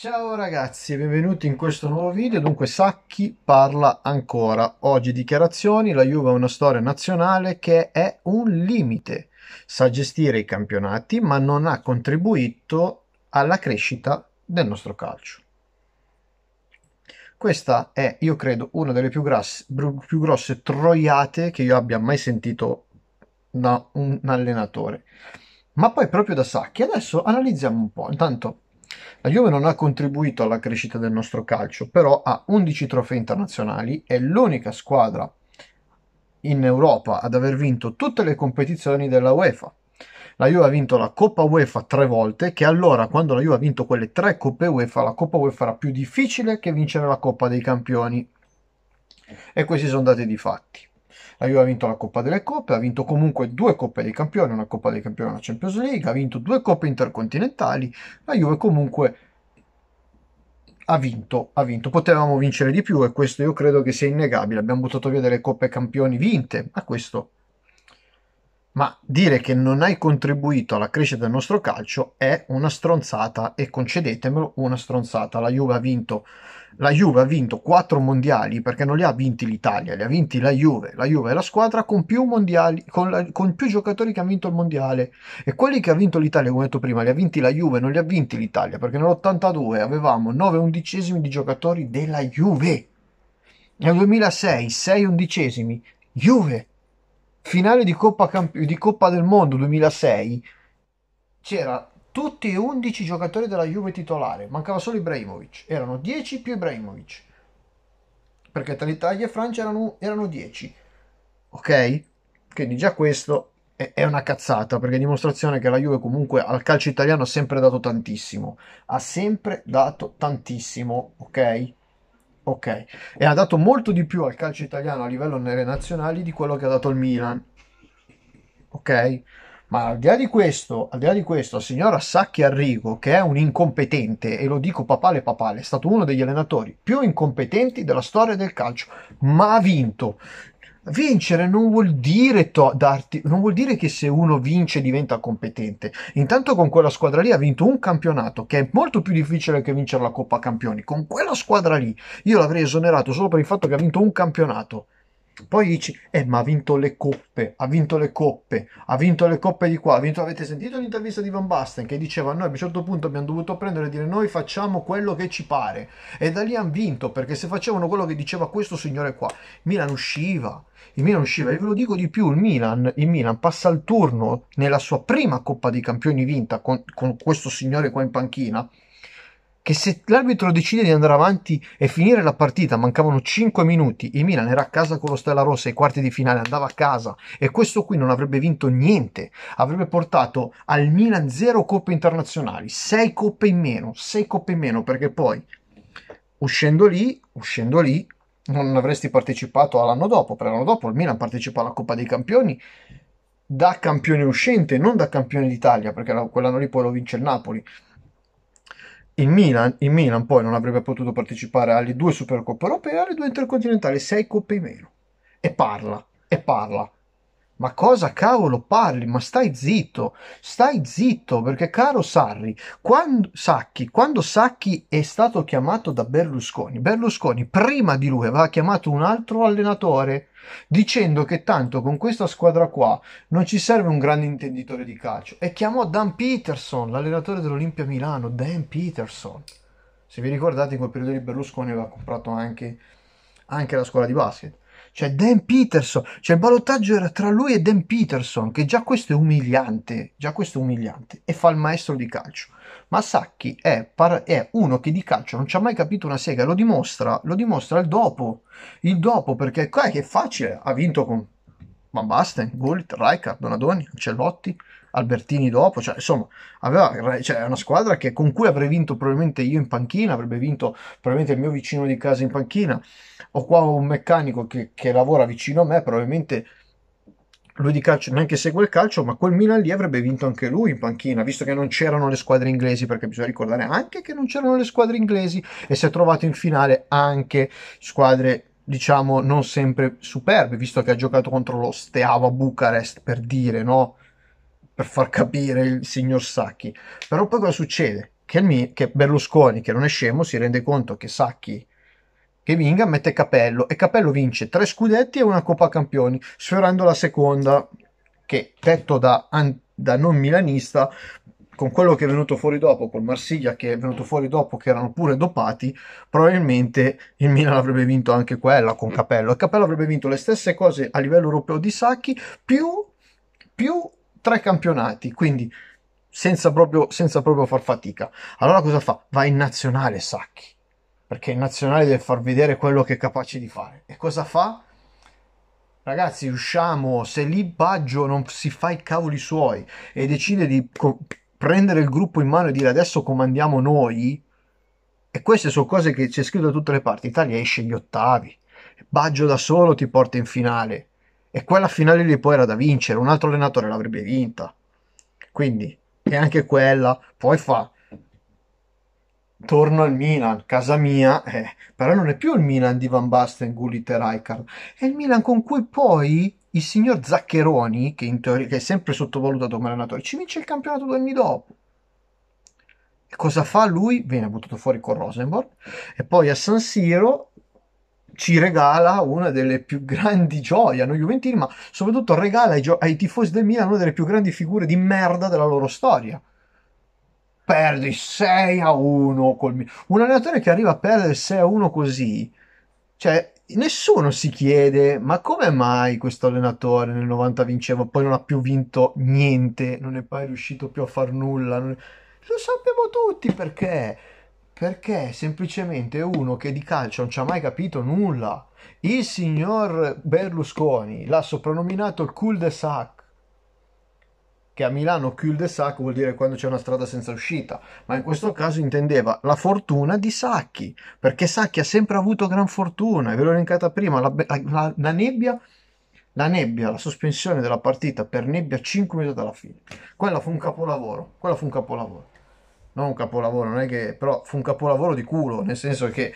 Ciao ragazzi e benvenuti in questo nuovo video. Dunque Sacchi parla ancora. Oggi dichiarazioni, la Juve è una storia nazionale che è un limite. Sa gestire i campionati ma non ha contribuito alla crescita del nostro calcio. Questa è, io credo, una delle più, grasse, più grosse troiate che io abbia mai sentito da un allenatore. Ma poi proprio da Sacchi. Adesso analizziamo un po'. Intanto la Juve non ha contribuito alla crescita del nostro calcio, però ha 11 trofei internazionali, è l'unica squadra in Europa ad aver vinto tutte le competizioni della UEFA. La Juve ha vinto la Coppa UEFA tre volte, che allora quando la Juve ha vinto quelle tre Coppe UEFA, la Coppa UEFA era più difficile che vincere la Coppa dei Campioni. E questi sono dati di fatti. La Juve ha vinto la Coppa delle Coppe, ha vinto comunque due Coppe dei Campioni, una Coppa dei Campioni e una Champions League, ha vinto due Coppe intercontinentali, la Juve comunque ha vinto, ha vinto. Potevamo vincere di più e questo io credo che sia innegabile. Abbiamo buttato via delle Coppe Campioni vinte, ma questo ma dire che non hai contribuito alla crescita del nostro calcio è una stronzata e concedetemelo una stronzata. La Juve ha vinto, la Juve ha vinto 4 mondiali perché non li ha vinti l'Italia, li ha vinti la Juve. La Juve è la squadra con più mondiali, con, la, con più giocatori che ha vinto il mondiale e quelli che ha vinto l'Italia, come ho detto prima, li ha vinti la Juve, non li ha vinti l'Italia perché nell'82 avevamo 9 undicesimi di giocatori della Juve. Nel 2006 6 undicesimi Juve finale di Coppa, Camp- di Coppa del Mondo 2006 c'era tutti e 11 giocatori della Juve titolare, mancava solo Ibrahimovic, erano 10 più Ibrahimovic, perché tra Italia e Francia erano, erano 10, ok? Quindi già questo è, è una cazzata, perché è dimostrazione che la Juve comunque al calcio italiano ha sempre dato tantissimo, ha sempre dato tantissimo, ok? Ok, e ha dato molto di più al calcio italiano a livello nelle nazionali di quello che ha dato il Milan. Ok, ma al di là di questo, al di là di questo, la signora Sacchi Arrigo, che è un incompetente, e lo dico papale papale, è stato uno degli allenatori più incompetenti della storia del calcio, ma ha vinto. Vincere non vuol dire to- darti, non vuol dire che se uno vince diventa competente. Intanto con quella squadra lì ha vinto un campionato che è molto più difficile che vincere la Coppa Campioni. Con quella squadra lì io l'avrei esonerato solo per il fatto che ha vinto un campionato. Poi dici, eh, ma ha vinto le coppe, ha vinto le coppe, ha vinto le coppe di qua, ha vinto, avete sentito l'intervista di Van Basten che diceva, noi a un certo punto abbiamo dovuto prendere e dire, noi facciamo quello che ci pare. E da lì hanno vinto, perché se facevano quello che diceva questo signore qua, Milan usciva, il Milan usciva, e ve lo dico di più, il Milan, il Milan passa il turno nella sua prima Coppa dei Campioni vinta con, con questo signore qua in panchina, che se l'arbitro decide di andare avanti e finire la partita, mancavano 5 minuti, il Milan era a casa con lo Stella Rossa ai quarti di finale, andava a casa e questo qui non avrebbe vinto niente, avrebbe portato al Milan 0 coppe internazionali, 6 coppe in meno, 6 coppe in meno perché poi uscendo lì, uscendo lì non avresti partecipato all'anno dopo, perché l'anno dopo il Milan partecipa alla Coppa dei Campioni da campione uscente, non da campione d'Italia, perché quell'anno lì poi lo vince il Napoli il Milan, il Milan poi non avrebbe potuto partecipare alle due Supercoppe europee, alle due intercontinentali, sei coppe in meno. E parla, e parla. Ma cosa cavolo parli? Ma stai zitto, stai zitto, perché caro Sarri, quando Sacchi, quando Sacchi è stato chiamato da Berlusconi, Berlusconi prima di lui aveva chiamato un altro allenatore dicendo che tanto con questa squadra qua non ci serve un grande intenditore di calcio e chiamò Dan Peterson, l'allenatore dell'Olimpia Milano, Dan Peterson. Se vi ricordate in quel periodo di Berlusconi aveva comprato anche, anche la scuola di basket c'è cioè, Dan Peterson, cioè il ballottaggio era tra lui e Dan Peterson, che già questo è umiliante, già questo è umiliante, e fa il maestro di calcio. Ma Sacchi è, par- è uno che di calcio non ci ha mai capito una sega, lo dimostra, lo dimostra il dopo, il dopo, perché qua è che è facile, ha vinto con Van Basten, Gullit, Rijkaard, Donadoni, Ancelotti, Albertini dopo, cioè, insomma, aveva, cioè, una squadra che, con cui avrei vinto probabilmente io in panchina, avrebbe vinto probabilmente il mio vicino di casa in panchina, ho qua un meccanico che, che lavora vicino a me, probabilmente lui di calcio neanche segue il calcio, ma quel Milan lì avrebbe vinto anche lui in panchina, visto che non c'erano le squadre inglesi, perché bisogna ricordare anche che non c'erano le squadre inglesi e si è trovato in finale anche squadre diciamo non sempre superbe, visto che ha giocato contro lo Steava Bucarest per dire, no? per far capire il signor Sacchi. Però poi cosa succede? Che, mio, che Berlusconi, che non è scemo, si rende conto che Sacchi che Vinga mette Capello e Capello vince tre scudetti e una Coppa Campioni, sfiorando la seconda che, detto da, da non milanista, con quello che è venuto fuori dopo, col Marsiglia che è venuto fuori dopo, che erano pure dopati, probabilmente il Milan avrebbe vinto anche quella con Capello. E Capello avrebbe vinto le stesse cose a livello europeo di Sacchi, più, più tre campionati, quindi senza proprio, senza proprio far fatica. Allora cosa fa? Va in nazionale Sacchi, perché in nazionale deve far vedere quello che è capace di fare. E cosa fa? Ragazzi, usciamo, se lì Baggio non si fa i cavoli suoi e decide di co- prendere il gruppo in mano e dire adesso comandiamo noi, e queste sono cose che c'è scritto da tutte le parti, Italia esce gli ottavi, Baggio da solo ti porta in finale, e quella finale lì poi era da vincere, un altro allenatore l'avrebbe vinta. Quindi, e anche quella, poi fa, torno al Milan, casa mia, eh, però non è più il Milan di Van Basten, Gullit e Rijkaard, è il Milan con cui poi il signor Zaccheroni, che, in teoria, che è sempre sottovalutato come allenatore, ci vince il campionato due anni dopo. E cosa fa lui? Viene buttato fuori con Rosenborg e poi a San Siro ci regala una delle più grandi gioie a noi Juventini, ma soprattutto regala ai, gio- ai tifosi del Milan una delle più grandi figure di merda della loro storia perdi 6 a 1 col Milan. Un allenatore che arriva a perdere 6 a 1 così, cioè nessuno si chiede ma come mai questo allenatore nel 90 vinceva, poi non ha più vinto niente, non è mai riuscito più a far nulla. Non... Lo sappiamo tutti perché perché è semplicemente uno che di calcio non ci ha mai capito nulla. Il signor Berlusconi l'ha soprannominato il cul de sac, che a Milano cul de sac vuol dire quando c'è una strada senza uscita, ma in questo caso intendeva la fortuna di Sacchi, perché Sacchi ha sempre avuto gran fortuna, e ve l'ho elencata prima, la, la, la nebbia la nebbia, la sospensione della partita per nebbia 5 minuti dalla fine. Quella fu un capolavoro, quella fu un capolavoro non un capolavoro, non è che, però fu un capolavoro di culo, nel senso che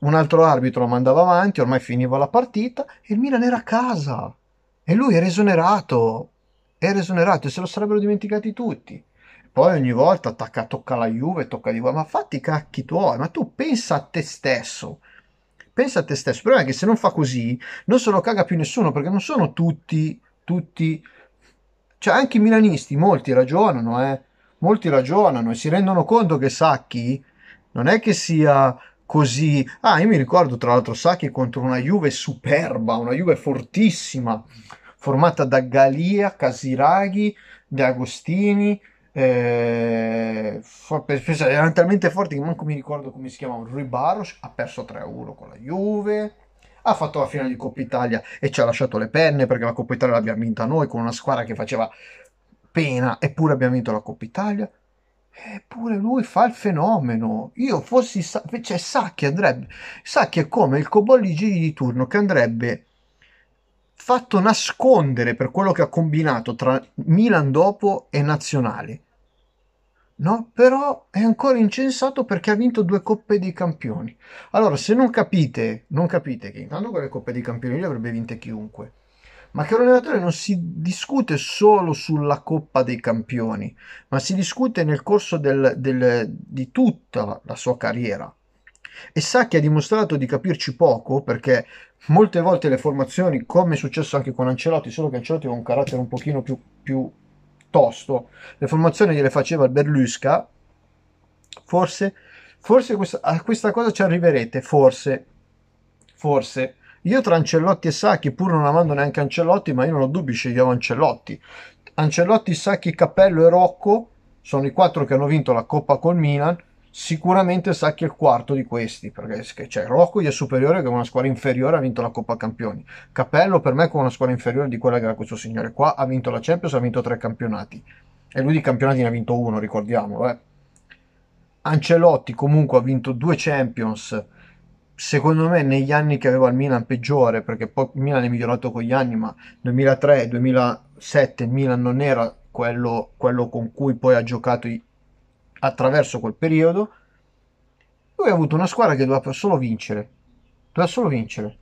un altro arbitro lo mandava avanti, ormai finiva la partita e il Milan era a casa e lui era esonerato, era esonerato e se lo sarebbero dimenticati tutti. Poi ogni volta attacca, tocca la Juve, tocca di qua, ma fatti i cacchi tuoi, ma tu pensa a te stesso, pensa a te stesso, però è che se non fa così non se lo caga più nessuno perché non sono tutti, tutti, cioè anche i milanisti, molti ragionano, eh molti ragionano e si rendono conto che Sacchi non è che sia così. Ah, io mi ricordo tra l'altro Sacchi contro una Juve superba, una Juve fortissima, formata da Galia, Casiraghi, De Agostini. Eh, cioè, erano talmente forti che manco mi ricordo come si chiamavano. Rui Baros ha perso 3-1 con la Juve. Ha fatto la finale di Coppa Italia e ci ha lasciato le penne perché la Coppa Italia l'abbiamo vinta noi con una squadra che faceva appena, eppure abbiamo vinto la Coppa Italia. Eppure lui fa il fenomeno. Io fossi Sa- cioè Sacchi andrebbe che è come il Cobolligini di turno che andrebbe fatto nascondere per quello che ha combinato tra Milan dopo e Nazionale. No, però è ancora incensato perché ha vinto due coppe dei campioni. Allora, se non capite, non capite che intanto quelle coppe dei campioni le avrebbe vinte chiunque ma che un allenatore non si discute solo sulla Coppa dei Campioni, ma si discute nel corso del, del, di tutta la sua carriera. E Sacchi ha dimostrato di capirci poco perché molte volte le formazioni, come è successo anche con Ancelotti, solo che Ancelotti aveva un carattere un pochino più, più tosto, le formazioni gliele faceva il Berlusca, forse, forse questa, a questa cosa ci arriverete, forse, forse io tra Ancellotti e Sacchi, pur non amando neanche Ancellotti, ma io non ho dubbi, sceglievo Ancellotti. Ancellotti, Sacchi, Cappello e Rocco sono i quattro che hanno vinto la Coppa col Milan. Sicuramente Sacchi è il quarto di questi, perché cioè, Rocco gli è superiore che una squadra inferiore ha vinto la Coppa Campioni. Cappello per me è con una squadra inferiore di quella che era questo signore qua ha vinto la Champions, ha vinto tre campionati. E lui di campionati ne ha vinto uno, ricordiamolo. Eh. Ancelotti comunque ha vinto due Champions secondo me negli anni che aveva il Milan peggiore, perché poi il Milan è migliorato con gli anni, ma 2003, 2007 il Milan non era quello, quello con cui poi ha giocato i, attraverso quel periodo. Lui ha avuto una squadra che doveva solo vincere, doveva solo vincere.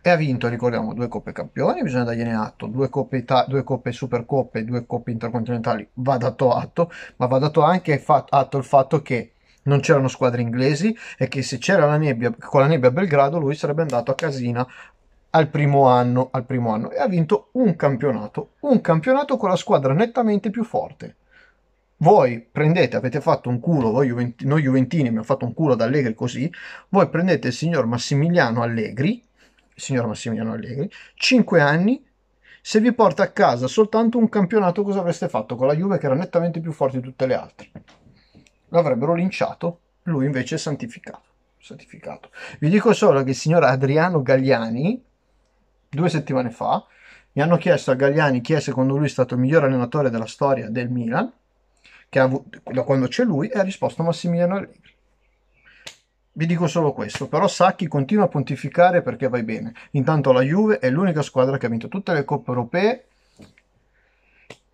E ha vinto, ricordiamo, due coppe campioni, bisogna dargliene atto, due coppe, Ita- due coppe supercoppe, due coppe intercontinentali, va dato atto, ma va dato anche fatto, atto il fatto che non c'erano squadre inglesi e che se c'era la nebbia, con la nebbia a Belgrado lui sarebbe andato a casina al primo anno, al primo anno e ha vinto un campionato, un campionato con la squadra nettamente più forte. Voi prendete, avete fatto un culo, voi Juventini, noi Juventini abbiamo fatto un culo ad Allegri così, voi prendete il signor Massimiliano Allegri, il signor Massimiliano Allegri, 5 anni, se vi porta a casa soltanto un campionato cosa avreste fatto con la Juve che era nettamente più forte di tutte le altre? avrebbero linciato, lui invece è santificato. santificato. Vi dico solo che il signor Adriano Gagliani, due settimane fa, mi hanno chiesto a Gagliani chi è secondo lui stato il miglior allenatore della storia del Milan, che ha, da quando c'è lui, e ha risposto Massimiliano Allegri. Vi dico solo questo, però Sacchi continua a pontificare perché vai bene. Intanto la Juve è l'unica squadra che ha vinto tutte le coppe europee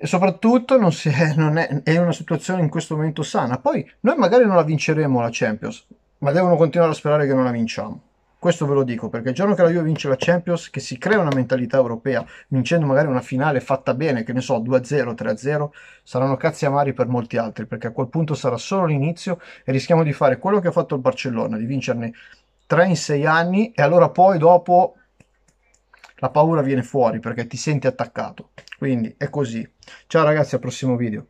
e soprattutto non, si è, non è, è, una situazione in questo momento sana. Poi noi magari non la vinceremo la Champions, ma devono continuare a sperare che non la vinciamo. Questo ve lo dico perché il giorno che la Juve vince la Champions, che si crea una mentalità europea, vincendo magari una finale fatta bene, che ne so, 2-0, 3-0, saranno cazzi amari per molti altri, perché a quel punto sarà solo l'inizio e rischiamo di fare quello che ha fatto il Barcellona, di vincerne 3 in 6 anni e allora poi dopo la paura viene fuori perché ti senti attaccato. Quindi è così. Ciao ragazzi, al prossimo video.